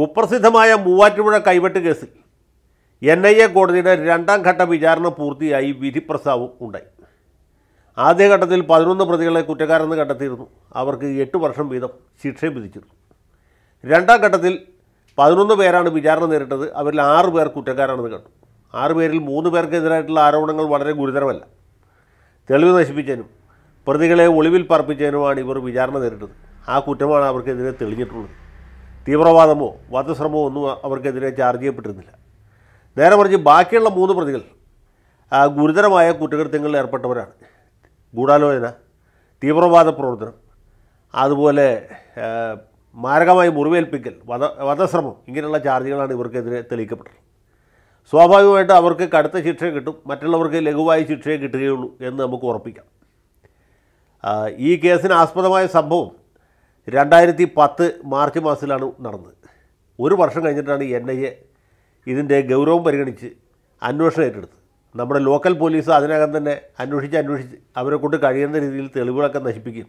കുപ്രസിദ്ധമായ മൂവാറ്റുപുഴ കൈവെട്ട് കേസിൽ N I A കോടതിയുടെ രണ്ടാം ഘട്ട വിചാരണ പൂർത്തിയായി വിധി പ്രസ്താവം ഉണ്ടായി ആദ്യഘട്ടത്തിൽ പതിനൊന്ന് പ്രതികളെ കുറ്റക്കാരെന്ന് കണ്ടെത്തിയിരുന്നു അവർക്ക് എട്ട് വർഷം വീതം ശിക്ഷ വിധിച്ചിരുന്നു രണ്ടാം ഘട്ടത്തിൽ പതിനൊന്ന് പേരാണ് വിചാരണ നേരിട്ടത് അവരിൽ ആറ് പേർ കുറ്റക്കാരാണെന്ന് കണ്ടു ആറ് പേരിൽ മൂന്ന് പേർക്കെതിരായിട്ടുള്ള ആരോപണങ്ങൾ വളരെ ഗുരുതരമല്ല തെളിവ് നശിപ്പിച്ചതിനും പ്രതികളെ ഒളിവിൽ പറപ്പിച്ചതിനുമാണ് ഇവർ വിചാരണ നേരിട്ടത് ആ കുറ്റമാണ് അവർക്കെതിരെ തെളിഞ്ഞിട്ടുള്ളത് തീവ്രവാദമോ വധശ്രമമോ ഒന്നും അവർക്കെതിരെ ചാർജ് ചെയ്യപ്പെട്ടിരുന്നില്ല നേരെ മറിച്ച് ബാക്കിയുള്ള മൂന്ന് പ്രതികൾ ഗുരുതരമായ കുറ്റകൃത്യങ്ങളിൽ ഏർപ്പെട്ടവരാണ് ഗൂഢാലോചന തീവ്രവാദ പ്രവർത്തനം അതുപോലെ മാരകമായി മുറിവേൽപ്പിക്കൽ വധ വധശ്രമം ഇങ്ങനെയുള്ള ചാർജുകളാണ് ഇവർക്കെതിരെ തെളിയിക്കപ്പെട്ടത് സ്വാഭാവികമായിട്ട് അവർക്ക് കടുത്ത ശിക്ഷ കിട്ടും മറ്റുള്ളവർക്ക് ലഘുവായ ശിക്ഷയെ കിട്ടുകയുള്ളൂ എന്ന് നമുക്ക് ഉറപ്പിക്കാം ഈ കേസിന് ആസ്പദമായ സംഭവം രണ്ടായിരത്തി പത്ത് മാർച്ച് മാസത്തിലാണ് നടന്നത് ഒരു വർഷം കഴിഞ്ഞിട്ടാണ് എൻ ഐ എ ഇതിൻ്റെ ഗൗരവം പരിഗണിച്ച് അന്വേഷണം ഏറ്റെടുത്തത് നമ്മുടെ ലോക്കൽ പോലീസ് അതിനകം തന്നെ അന്വേഷിച്ച് അന്വേഷിച്ച് അവരെ കൊണ്ട് കഴിയുന്ന രീതിയിൽ തെളിവുകളൊക്കെ നശിപ്പിക്കും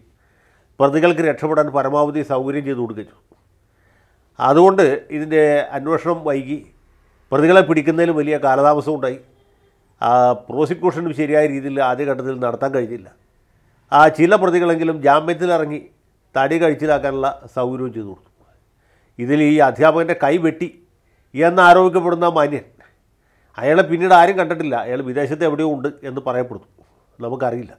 പ്രതികൾക്ക് രക്ഷപ്പെടാൻ പരമാവധി സൗകര്യം ചെയ്തു കൊടുക്കുകയും അതുകൊണ്ട് ഇതിൻ്റെ അന്വേഷണം വൈകി പ്രതികളെ പിടിക്കുന്നതിൽ വലിയ കാലതാമസം ഉണ്ടായി പ്രോസിക്യൂഷനും ശരിയായ രീതിയിൽ ആദ്യഘട്ടത്തിൽ നടത്താൻ കഴിഞ്ഞില്ല ആ ചില പ്രതികളെങ്കിലും ജാമ്യത്തിലിറങ്ങി തടി കഴിച്ചിലാക്കാനുള്ള സൗകര്യവും ചെയ്തു കൊടുത്തു ഇതിൽ ഈ അധ്യാപകൻ്റെ കൈ വെട്ടി എന്നാരോപിക്കപ്പെടുന്ന മാന്യൻ അയാളെ പിന്നീട് ആരും കണ്ടിട്ടില്ല അയാൾ വിദേശത്ത് എവിടെയോ ഉണ്ട് എന്ന് പറയപ്പെടുന്നു നമുക്കറിയില്ല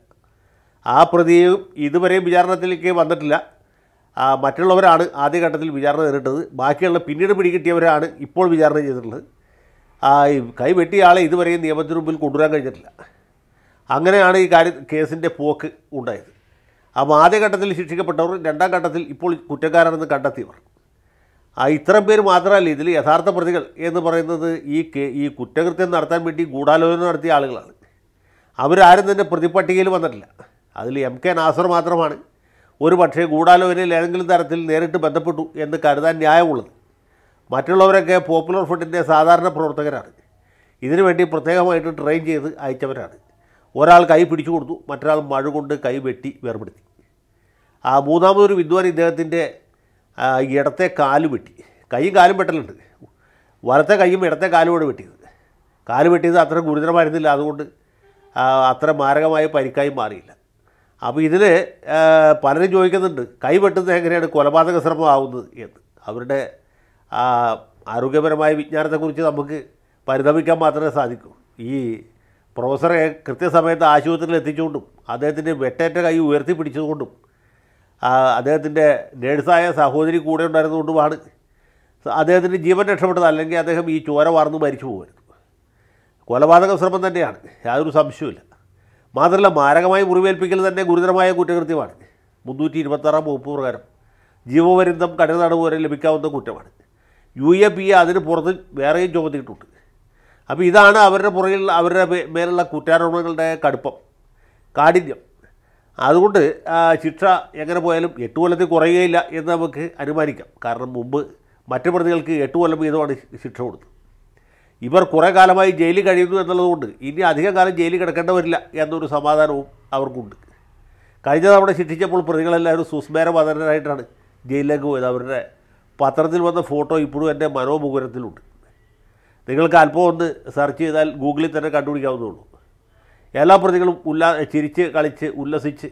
ആ പ്രതിയും ഇതുവരെയും വിചാരണത്തിലേക്ക് വന്നിട്ടില്ല മറ്റുള്ളവരാണ് ആദ്യഘട്ടത്തിൽ വിചാരണ നേരിട്ടത് ബാക്കിയുള്ള പിന്നീട് പിടികിട്ടിയവരാണ് ഇപ്പോൾ വിചാരണ ചെയ്തിട്ടുള്ളത് കൈ വെട്ടിയ ആളെ ഇതുവരെയും നിയമത്തിന് മുമ്പിൽ കൊണ്ടുവരാൻ കഴിഞ്ഞിട്ടില്ല അങ്ങനെയാണ് ഈ കാര്യം കേസിൻ്റെ പോക്ക് ഉണ്ടായത് അപ്പോൾ ആദ്യഘട്ടത്തിൽ ശിക്ഷിക്കപ്പെട്ടവർ രണ്ടാം ഘട്ടത്തിൽ ഇപ്പോൾ കുറ്റക്കാരാണെന്ന് കണ്ടെത്തിയവർ ആ ഇത്തരം പേര് മാത്രമല്ല ഇതിൽ യഥാർത്ഥ പ്രതികൾ എന്ന് പറയുന്നത് ഈ കെ ഈ കുറ്റകൃത്യം നടത്താൻ വേണ്ടി ഗൂഢാലോചന നടത്തിയ ആളുകളാണ് അവരാരും തന്നെ പ്രതിപട്ടികയിൽ വന്നിട്ടില്ല അതിൽ എം കെ നാസർ മാത്രമാണ് ഒരു പക്ഷേ ഗൂഢാലോചനയിൽ ഏതെങ്കിലും തരത്തിൽ നേരിട്ട് ബന്ധപ്പെട്ടു എന്ന് കരുതാൻ ന്യായമുള്ളത് മറ്റുള്ളവരൊക്കെ പോപ്പുലർ ഫ്രണ്ടിൻ്റെ സാധാരണ പ്രവർത്തകരാണ് ഇതിനുവേണ്ടി പ്രത്യേകമായിട്ട് ട്രെയിൻ ചെയ്ത് അയച്ചവരാണ് ഒരാൾ കൈ പിടിച്ചു കൊടുത്തു മറ്റൊരാൾ മഴ കൊണ്ട് കൈ വെട്ടി വേർപെടുത്തി ആ മൂന്നാമതൊരു വിദ്വാൻ ഇദ്ദേഹത്തിൻ്റെ ഇടത്തെ കാല് വെട്ടി കൈയും കാലും വെട്ടലുണ്ട് വലത്തെ കൈയും ഇടത്തെ കാലുമാണ് വെട്ടിയത് കാല് വെട്ടിയത് അത്ര ഗുരുതരമായിരുന്നില്ല അതുകൊണ്ട് അത്ര മാരകമായ പരിക്കായി മാറിയില്ല അപ്പോൾ ഇതിൽ പലരും ചോദിക്കുന്നുണ്ട് കൈ വെട്ടുന്നത് എങ്ങനെയാണ് കൊലപാതക ശ്രമമാവുന്നത് എന്ന് അവരുടെ ആരോഗ്യപരമായ വിജ്ഞാനത്തെക്കുറിച്ച് നമുക്ക് പരിതപിക്കാൻ മാത്രമേ സാധിക്കൂ ഈ പ്രൊഫസറെ കൃത്യസമയത്ത് ആശുപത്രിയിൽ എത്തിച്ചുകൊണ്ടും അദ്ദേഹത്തിൻ്റെ വെട്ടേറ്റ കൈ ഉയർത്തിപ്പിടിച്ചതുകൊണ്ടും അദ്ദേഹത്തിൻ്റെ നേഴ്സായ സഹോദരി കൂടെ ഉണ്ടായിരുന്നതുകൊണ്ടുമാണ് അദ്ദേഹത്തിൻ്റെ ജീവൻ രക്ഷപ്പെട്ടത് അല്ലെങ്കിൽ അദ്ദേഹം ഈ ചോര വാർന്നു മരിച്ചു പോകുമായിരുന്നു കൊലപാതക ശ്രമം തന്നെയാണ് യാതൊരു സംശയമില്ല മാത്രമല്ല മാരകമായി മുറിവേൽപ്പിക്കൽ തന്നെ ഗുരുതരമായ കുറ്റകൃത്യമാണ് മുന്നൂറ്റി ഇരുപത്താറാം വകുപ്പ് പ്രകാരം ജീവപര്യന്തം കഠിന തടവ് വരെ ലഭിക്കാവുന്ന കുറ്റമാണ് യു എ പി എ അതിന് പുറത്ത് വേറെയും ചുമത്തിയിട്ടുണ്ട് അപ്പോൾ ഇതാണ് അവരുടെ പുറകിൽ അവരുടെ മേലുള്ള കുറ്റാരോപണങ്ങളുടെ കടുപ്പം കാഠിന്യം അതുകൊണ്ട് ശിക്ഷ എങ്ങനെ പോയാലും എട്ട് കൊല്ലത്തിൽ കുറയുകയില്ല എന്ന് നമുക്ക് അനുമാനിക്കാം കാരണം മുമ്പ് മറ്റു പ്രതികൾക്ക് എട്ട് കൊല്ലം വീതമാണ് ശിക്ഷ കൊടുത്തത് ഇവർ കുറേ കാലമായി ജയിലിൽ കഴിയുന്നു എന്നുള്ളതുകൊണ്ട് ഇനി അധികം കാലം ജയിലിൽ കിടക്കേണ്ടവരില്ല വരില്ല എന്നൊരു സമാധാനവും അവർക്കുണ്ട് കഴിഞ്ഞ തവണ ശിക്ഷിച്ചപ്പോൾ പ്രതികളെല്ലാവരും സുസ്മേരമതനായിട്ടാണ് ജയിലിലേക്ക് പോയത് അവരുടെ പത്രത്തിൽ വന്ന ഫോട്ടോ ഇപ്പോഴും എൻ്റെ മനോമുകുരത്തിലുണ്ട് നിങ്ങൾക്ക് അല്പം ഒന്ന് സെർച്ച് ചെയ്താൽ ഗൂഗിളിൽ തന്നെ കണ്ടുപിടിക്കാവുന്നതുള്ളൂ എല്ലാ പ്രതികളും ഉല്ലാ ചിരിച്ച് കളിച്ച് ഉല്ലസിച്ച്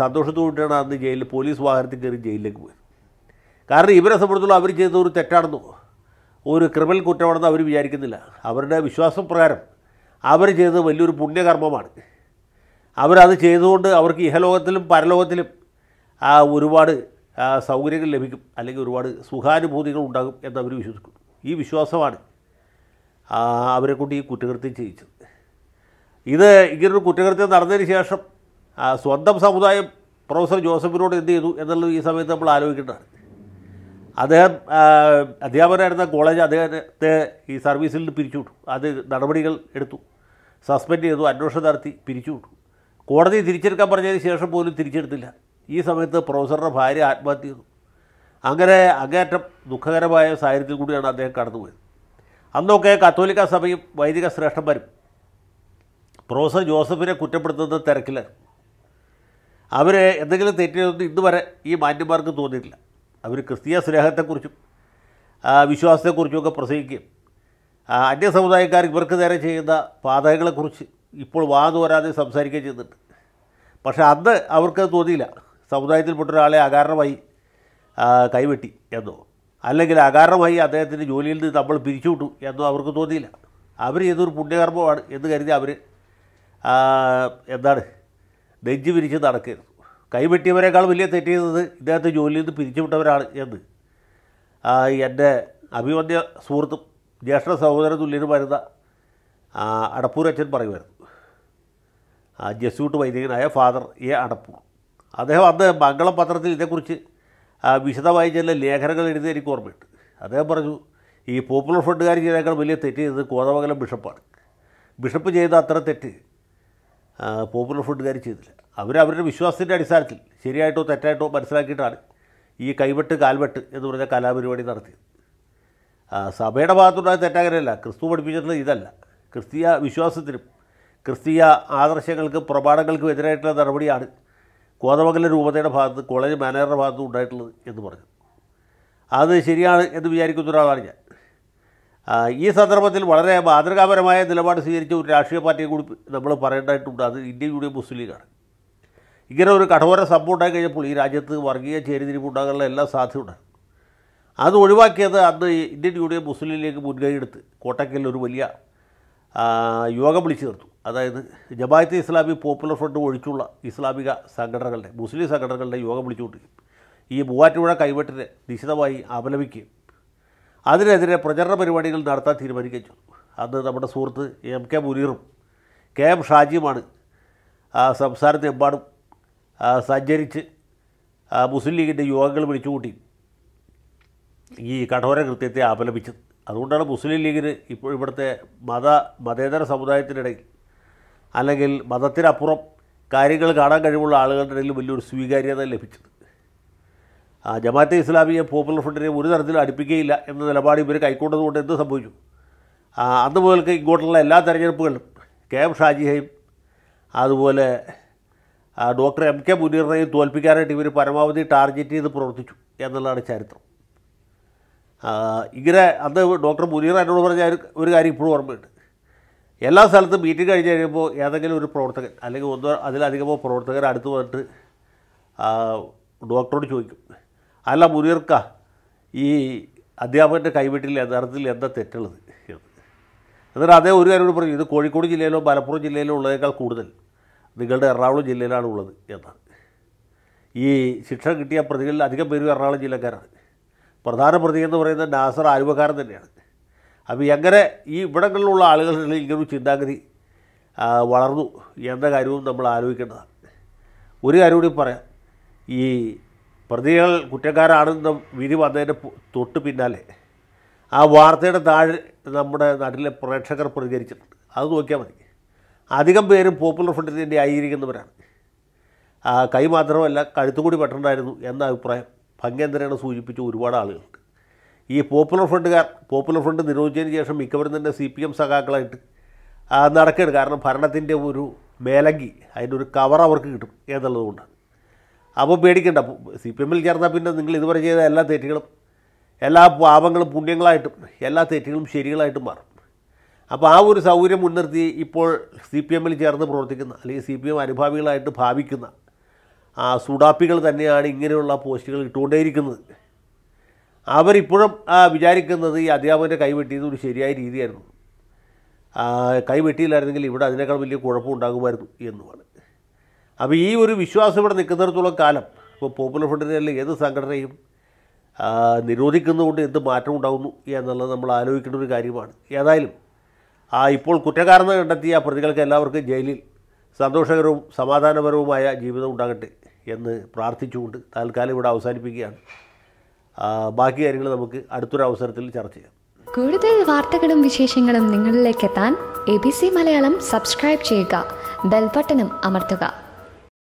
സന്തോഷത്തോടെയാണ് അന്ന് ജയിലിൽ പോലീസ് വാഹനത്തിൽ കയറി ജയിലിലേക്ക് പോയത് കാരണം ഇവരെ സംബന്ധിച്ചുള്ള അവർ ചെയ്തത് ഒരു തെറ്റാണെന്നോ ഒരു ക്രിമിനൽ കുറ്റമാണെന്ന് അവർ വിചാരിക്കുന്നില്ല അവരുടെ വിശ്വാസം പ്രകാരം അവർ ചെയ്തത് വലിയൊരു പുണ്യകർമ്മമാണ് അവരത് ചെയ്തുകൊണ്ട് അവർക്ക് ഇഹലോകത്തിലും പരലോകത്തിലും ഒരുപാട് സൗകര്യങ്ങൾ ലഭിക്കും അല്ലെങ്കിൽ ഒരുപാട് സുഖാനുഭൂതികൾ ഉണ്ടാകും എന്നവർ വിശ്വസിക്കുന്നു ഈ വിശ്വാസമാണ് അവരെ കൊണ്ട് ഈ കുറ്റകൃത്യം ചെയ്യിച്ചത് ഇത് ഇങ്ങനൊരു കുറ്റകൃത്യം നടന്നതിന് ശേഷം സ്വന്തം സമുദായം പ്രൊഫസർ ജോസഫിനോട് എന്ത് ചെയ്തു എന്നുള്ളത് ഈ സമയത്ത് നമ്മൾ ആലോചിക്കേണ്ടതാണ് അദ്ദേഹം അധ്യാപകനായിരുന്ന കോളേജ് അദ്ദേഹത്തെ ഈ സർവീസിൽ നിന്ന് പിരിച്ചുവിട്ടു അത് നടപടികൾ എടുത്തു സസ്പെൻഡ് ചെയ്തു അന്വേഷണം നടത്തി പിരിച്ചുവിട്ടു കോടതി തിരിച്ചെടുക്കാൻ പറഞ്ഞതിന് ശേഷം പോലും തിരിച്ചെടുത്തില്ല ഈ സമയത്ത് പ്രൊഫസറുടെ ഭാര്യ ആത്മഹത്യ ചെയ്തു അങ്ങനെ അങ്ങേറ്റം ദുഃഖകരമായ സാഹചര്യത്തിൽ കൂടിയാണ് അദ്ദേഹം കടന്നുപോയത് അന്നൊക്കെ കത്തോലിക്ക സഭയും വൈദിക ശ്രേഷ്ഠന്മാരും പ്രൊഫസർ ജോസഫിനെ കുറ്റപ്പെടുത്തുന്നത് തിരക്കിലായിരുന്നു അവർ എന്തെങ്കിലും തെറ്റിയതൊന്നും ഇന്ന് വരെ ഈ മാന്യന്മാർക്ക് തോന്നിയിട്ടില്ല അവർ ക്രിസ്തീയ സ്നേഹത്തെക്കുറിച്ചും വിശ്വാസത്തെക്കുറിച്ചുമൊക്കെ പ്രസംഗിക്കുകയും അന്യ സമുദായക്കാർ ഇവർക്ക് നേരെ ചെയ്യുന്ന പാതകളെക്കുറിച്ച് ഇപ്പോൾ വാതു വരാതെ സംസാരിക്കുകയും ചെയ്യുന്നുണ്ട് പക്ഷേ അന്ന് അവർക്ക് തോന്നിയില്ല സമുദായത്തിൽപ്പെട്ട ഒരാളെ അകാരണമായി കൈവെട്ടി എന്നോ അല്ലെങ്കിൽ അകാരണമായി അദ്ദേഹത്തിൻ്റെ ജോലിയിൽ നിന്ന് നമ്മൾ പിരിച്ചുവിട്ടു എന്നോ അവർക്ക് തോന്നിയില്ല അവർ ഏതൊരു പുണ്യകർമ്മമാണ് എന്ന് കരുതി അവർ എന്താണ് നെഞ്ചു പിരിച്ച് നടക്കരുത് കൈവെട്ടിയവരെക്കാൾ വലിയ തെറ്റിയുന്നത് ഇദ്ദേഹത്തെ ജോലിയിൽ നിന്ന് പിരിച്ചുവിട്ടവരാണ് എന്ന് എൻ്റെ അഭിമന്യ സുഹൃത്തും ജ്യേഷ്ഠ സഹോദര അടപ്പൂർ അച്ഛൻ പറയുമായിരുന്നു ജസ്യൂട്ട് വൈദികനായ ഫാദർ എ അടപ്പൂർ അദ്ദേഹം അന്ന് മംഗളം പത്രത്തിൽ ഇതേക്കുറിച്ച് വിശദമായി ചില ലേഖനങ്ങൾ എഴുതി എനിക്ക് ഓർമ്മയുണ്ട് അദ്ദേഹം പറഞ്ഞു ഈ പോപ്പുലർ ഫ്രണ്ടുകാർ ചെയ്തേക്കാൾ വലിയ തെറ്റ് ചെയ്തത് കോതമംഗലം ബിഷപ്പാണ് ബിഷപ്പ് ചെയ്ത അത്ര തെറ്റ് പോപ്പുലർ ഫ്രണ്ടുകാർ ചെയ്തില്ല അവർ അവരുടെ വിശ്വാസത്തിൻ്റെ അടിസ്ഥാനത്തിൽ ശരിയായിട്ടോ തെറ്റായിട്ടോ മനസ്സിലാക്കിയിട്ടാണ് ഈ കൈവെട്ട് കാൽവെട്ട് എന്ന് പറഞ്ഞ കലാപരിപാടി നടത്തിയത് സഭയുടെ ഭാഗത്തുണ്ടായ തെറ്റാകരല്ല ക്രിസ്തു പഠിപ്പിച്ചിട്ടുള്ള ഇതല്ല ക്രിസ്തീയ വിശ്വാസത്തിനും ക്രിസ്തീയ ആദർശങ്ങൾക്കും പ്രമാണങ്ങൾക്കും എതിരായിട്ടുള്ള നടപടിയാണ് കോതമംഗല രൂപതയുടെ ഭാഗത്ത് കോളേജ് മാനേജറുടെ ഭാഗത്ത് ഉണ്ടായിട്ടുള്ളത് എന്ന് പറഞ്ഞു അത് ശരിയാണ് എന്ന് വിചാരിക്കുന്ന ഒരാളാണ് ഞാൻ ഈ സന്ദർഭത്തിൽ വളരെ മാതൃകാപരമായ നിലപാട് സ്വീകരിച്ച ഒരു രാഷ്ട്രീയ പാർട്ടിയെ കൂടി നമ്മൾ പറയേണ്ടതായിട്ടുണ്ട് അത് ഇന്ത്യൻ യൂണിയൻ മുസ്ലിം ലീഗാണ് ഇങ്ങനെ ഒരു കഠോര സംഭവം ഉണ്ടായി കഴിഞ്ഞപ്പോൾ ഈ രാജ്യത്ത് വർഗീയ ചേരിതിരിപ്പ് ഉണ്ടാകാനുള്ള എല്ലാ സാധ്യതയുണ്ട് അത് ഒഴിവാക്കിയത് അന്ന് ഇന്ത്യൻ യൂണിയൻ മുസ്ലിം ലീഗ് മുൻകൈയെടുത്ത് കോട്ടക്കലിൽ ഒരു വലിയ യോഗം വിളിച്ചു ചേർത്തു അതായത് ജമായത്തെ ഇസ്ലാമി പോപ്പുലർ ഫ്രണ്ട് ഒഴിച്ചുള്ള ഇസ്ലാമിക സംഘടനകളുടെ മുസ്ലിം സംഘടനകളുടെ യോഗം വിളിച്ചുകൊണ്ട് ഈ മൂവാറ്റുപുഴ കൈവെട്ടിനെ നിശിതമായി അപലപിക്കുകയും അതിനെതിരെ പ്രചരണ പരിപാടികൾ നടത്താൻ തീരുമാനിക്കുകയും അന്ന് നമ്മുടെ സുഹൃത്ത് എം കെ മുനീറും കെ എം ഷാജിയുമാണ് സംസ്ഥാനത്തെമ്പാടും സഞ്ചരിച്ച് മുസ്ലിം ലീഗിൻ്റെ യോഗങ്ങൾ വിളിച്ചുകൂട്ടി ഈ കഠോര കൃത്യത്തെ അപലപിച്ചത് അതുകൊണ്ടാണ് മുസ്ലിം ലീഗിന് ഇപ്പോൾ ഇവിടുത്തെ മത മതേതര സമുദായത്തിനിടയിൽ അല്ലെങ്കിൽ മതത്തിനപ്പുറം കാര്യങ്ങൾ കാണാൻ കഴിവുള്ള ആളുകളുടെ ഇടയിൽ വലിയൊരു സ്വീകാര്യത ലഭിച്ചത് ജമാഅത്തെ ഇസ്ലാമിയെ പോപ്പുലർ ഫ്രണ്ടിനെ ഒരു തരത്തിലും അടുപ്പിക്കുകയില്ല എന്ന നിലപാട് ഇവർ കൈക്കൊണ്ടതുകൊണ്ട് എന്ത് സംഭവിച്ചു അന്ന് മുതൽക്ക് ഇങ്ങോട്ടുള്ള എല്ലാ തെരഞ്ഞെടുപ്പുകളിലും കെ എം ഷാജിയെയും അതുപോലെ ഡോക്ടർ എം കെ മുനീറിനെയും തോൽപ്പിക്കാനായിട്ട് ഇവർ പരമാവധി ടാർഗറ്റ് ചെയ്ത് പ്രവർത്തിച്ചു എന്നുള്ളതാണ് ചരിത്രം ഇങ്ങനെ അന്ന് ഡോക്ടർ മുനീർ എന്നോട് പറഞ്ഞ ഒരു കാര്യം ഇപ്പോഴും ഓർമ്മയുണ്ട് എല്ലാ സ്ഥലത്തും മീറ്റിംഗ് കഴിഞ്ഞ് കഴിയുമ്പോൾ ഏതെങ്കിലും ഒരു പ്രവർത്തകൻ അല്ലെങ്കിൽ ഒന്നോ അതിലധികമോ പ്രവർത്തകർ അടുത്ത് വന്നിട്ട് ഡോക്ടറോട് ചോദിക്കും അല്ല മുനീർക്ക ഈ അധ്യാപകൻ്റെ കൈവിട്ടിൽ യഥാർത്ഥത്തിൽ എന്താ തെറ്റുള്ളത് എന്നിട്ട് അതേ ഒരു കാര്യം പറഞ്ഞു ഇത് കോഴിക്കോട് ജില്ലയിലോ മലപ്പുറം ജില്ലയിലോ ഉള്ളതിനേക്കാൾ കൂടുതൽ നിങ്ങളുടെ എറണാകുളം ജില്ലയിലാണ് ഉള്ളത് എന്നാണ് ഈ ശിക്ഷ കിട്ടിയ പ്രതികളിൽ അധികം പേരും എറണാകുളം ജില്ലക്കാരാണ് പ്രധാന പ്രതി എന്ന് പറയുന്നത് നാസർ ആലുവക്കാരൻ തന്നെയാണ് അപ്പോൾ എങ്ങനെ ഈ ഇവിടങ്ങളിലുള്ള ആളുകളിൽ ഇങ്ങനൊരു ചിന്താഗതി വളർന്നു എന്ന കാര്യവും നമ്മൾ ആലോചിക്കേണ്ടതാണ് ഒരു കാര്യം കൂടി പറയാം ഈ പ്രതികൾ കുറ്റക്കാരാണെന്ന വിധി വന്നതിൻ്റെ തൊട്ട് പിന്നാലെ ആ വാർത്തയുടെ താഴെ നമ്മുടെ നാട്ടിലെ പ്രേക്ഷകർ പ്രതികരിച്ചിട്ടുണ്ട് അത് നോക്കിയാൽ മതി അധികം പേരും പോപ്പുലർ ഫ്രണ്ടിൻ്റെ ആയിരിക്കുന്നവരാണ് കൈ മാത്രമല്ല കഴുത്തുകൂടി പെട്ടുണ്ടായിരുന്നു എന്ന അഭിപ്രായം ഭംഗേന്ദ്രനെ സൂചിപ്പിച്ച ഒരുപാട് ആളുകളുണ്ട് ഈ പോപ്പുലർ ഫ്രണ്ടുകാർ പോപ്പുലർ ഫ്രണ്ട് നിരോധിച്ചതിന് ശേഷം മിക്കവരും തന്നെ സി പി എം സഖാക്കളായിട്ട് നടക്കുകയാണ് കാരണം ഭരണത്തിൻ്റെ ഒരു മേലങ്കി അതിൻ്റെ ഒരു കവർ അവർക്ക് കിട്ടും എന്നുള്ളതുകൊണ്ട് അപ്പോൾ പേടിക്കണ്ട സി പി എമ്മിൽ ചേർന്നാൽ പിന്നെ നിങ്ങൾ ഇതുവരെ ചെയ്ത എല്ലാ തെറ്റുകളും എല്ലാ പാപങ്ങളും പുണ്യങ്ങളായിട്ടും എല്ലാ തെറ്റുകളും ശരികളായിട്ടും മാറും അപ്പോൾ ആ ഒരു സൗകര്യം മുൻനിർത്തി ഇപ്പോൾ സി പി എമ്മിൽ ചേർന്ന് പ്രവർത്തിക്കുന്ന അല്ലെങ്കിൽ സി പി എം അനുഭാവികളായിട്ട് ഭാവിക്കുന്ന ആ സുഡാപ്പികൾ തന്നെയാണ് ഇങ്ങനെയുള്ള പോസ്റ്റുകൾ ഇട്ടുകൊണ്ടേയിരിക്കുന്നത് അവരിപ്പോഴും വിചാരിക്കുന്നത് ഈ അധ്യാപകൻ്റെ കൈവെട്ടിയത് ഒരു ശരിയായ രീതിയായിരുന്നു കൈവെട്ടിയില്ലായിരുന്നെങ്കിൽ ഇവിടെ അതിനേക്കാൾ വലിയ കുഴപ്പമുണ്ടാകുമായിരുന്നു എന്നുമാണ് അപ്പോൾ ഈ ഒരു വിശ്വാസം ഇവിടെ നിൽക്കുന്നിടത്തോളം കാലം ഇപ്പോൾ പോപ്പുലർ ഫ്രണ്ടിൻ്റെ അല്ലെങ്കിൽ ഏത് സംഘടനയും നിരോധിക്കുന്നതുകൊണ്ട് എന്ത് മാറ്റം ഉണ്ടാകുന്നു എന്നുള്ളത് നമ്മൾ ആലോചിക്കേണ്ട ഒരു കാര്യമാണ് ഏതായാലും ആ ഇപ്പോൾ കുറ്റക്കാരനെ കണ്ടെത്തിയ പ്രതികൾക്ക് എല്ലാവർക്കും ജയിലിൽ സന്തോഷകരവും സമാധാനപരവുമായ ജീവിതം ഉണ്ടാകട്ടെ എന്ന് പ്രാർത്ഥിച്ചുകൊണ്ട് തൽക്കാലം ഇവിടെ അവസാനിപ്പിക്കുകയാണ് ബാക്കി കാര്യങ്ങൾ നമുക്ക് അടുത്തൊരു അവസരത്തിൽ ചർച്ച ചെയ്യാം കൂടുതൽ വാർത്തകളും വിശേഷങ്ങളും നിങ്ങളിലേക്ക് എത്താൻ A B C Malayalam subscribe ചെയ്യുക ബെൽബട്ടനും അമർത്തുക